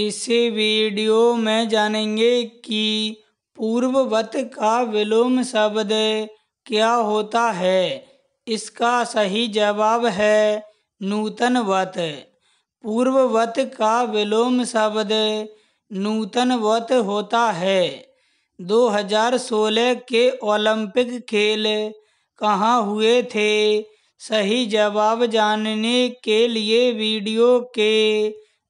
इस वीडियो में जानेंगे कि पूर्ववत का विलोम शब्द क्या होता है इसका सही जवाब है नूतन वत पूर्ववत का विलोम शब्द नूतन वत होता है 2016 के ओलंपिक खेल कहाँ हुए थे सही जवाब जानने के लिए वीडियो के